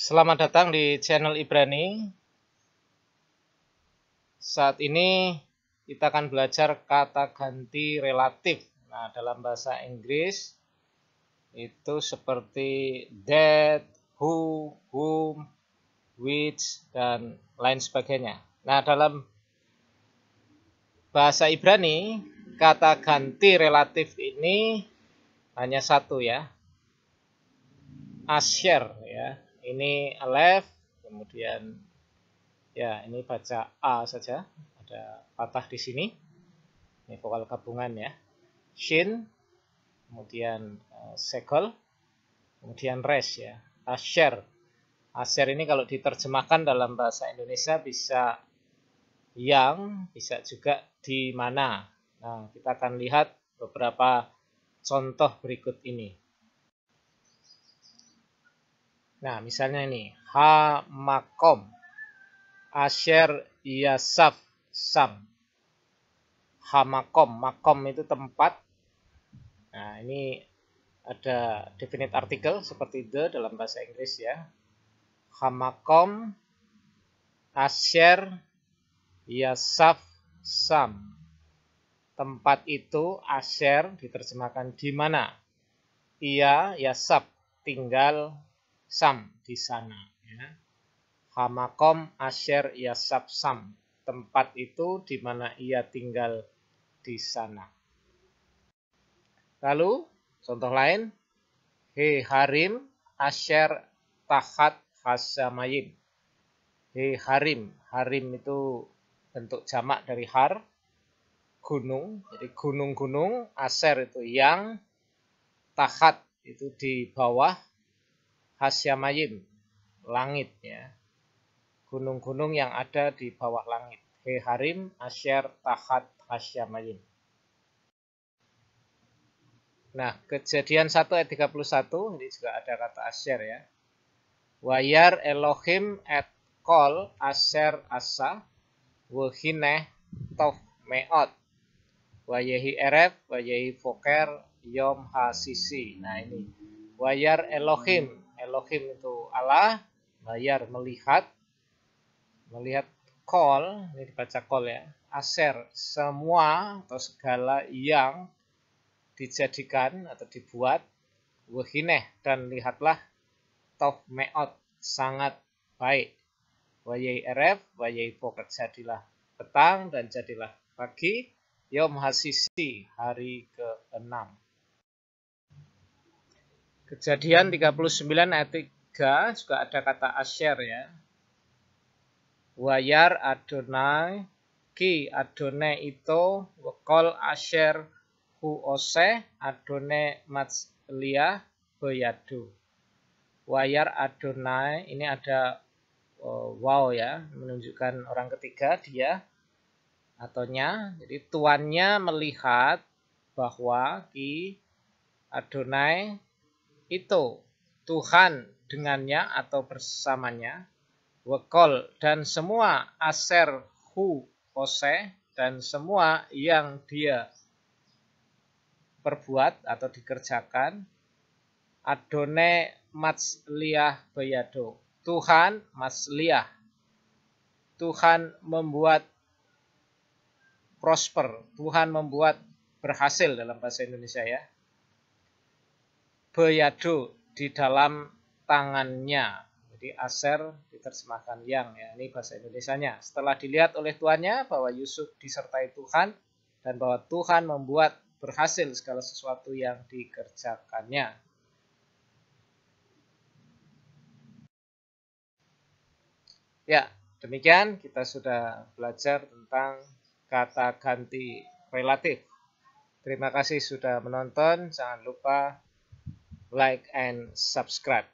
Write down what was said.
Selamat datang di channel Ibrani. Saat ini kita akan belajar kata ganti relatif. Nah, dalam bahasa Inggris itu seperti that, who, whom, which, dan lain sebagainya. Nah, dalam bahasa Ibrani, kata ganti relatif ini hanya satu ya. Asher ya ini alef kemudian ya ini baca a saja ada patah di sini ini vokal gabungan ya shin kemudian uh, eh, sekol kemudian res ya asher asher ini kalau diterjemahkan dalam bahasa Indonesia bisa yang bisa juga di mana nah kita akan lihat beberapa contoh berikut ini Nah, misalnya ini ha makom asher yasaf sam. Ha makom, makom itu tempat. Nah, ini ada definite article seperti the dalam bahasa Inggris ya. Ha makom asher yasaf sam. Tempat itu asher diterjemahkan di mana? Ia yasaf tinggal sam di sana ya. Hamakom asher yasab sam tempat itu di mana ia tinggal di sana. Lalu contoh lain he harim asher tahat hasamayim. He harim, harim itu bentuk jamak dari har gunung. Jadi gunung-gunung aser itu yang tahat itu di bawah hasyamayim langit ya gunung-gunung yang ada di bawah langit Heharim Asyar Tahat Hasyamayim Nah, kejadian 1 ayat 31 ini juga ada kata Asyar ya. Wayar Elohim et kol Asyar asa wuhineh tof meot Wayahi eref Wayahi foker yom hasisi. Nah ini wayar Elohim Elohim itu Allah, bayar melihat, melihat kol, ini dibaca kol ya, aser, semua atau segala yang dijadikan atau dibuat, wahineh, dan lihatlah toh meot, sangat baik. Wayai eref, wayai poket, jadilah petang dan jadilah pagi, yom hasisi, hari ke-6. Kejadian 39 ayat 3 juga ada kata asyar ya. Wayar Adonai ki Adonai itu wekol asyar hu ose Adonai matslia boyadu. Wayar Adonai ini ada oh, wow ya menunjukkan orang ketiga dia atau nya. Jadi tuannya melihat bahwa ki Adonai itu Tuhan dengannya atau bersamanya, Wekol dan semua aser hu dan semua yang dia perbuat atau dikerjakan, Adone Matsliah Bayado. Tuhan Matsliah. Tuhan membuat prosper. Tuhan membuat berhasil dalam bahasa Indonesia ya. Bayado di dalam tangannya. Jadi aser diterjemahkan yang ya ini bahasa Indonesianya. Setelah dilihat oleh tuannya bahwa Yusuf disertai Tuhan dan bahwa Tuhan membuat berhasil segala sesuatu yang dikerjakannya. Ya, demikian kita sudah belajar tentang kata ganti relatif. Terima kasih sudah menonton. Jangan lupa like and subscribe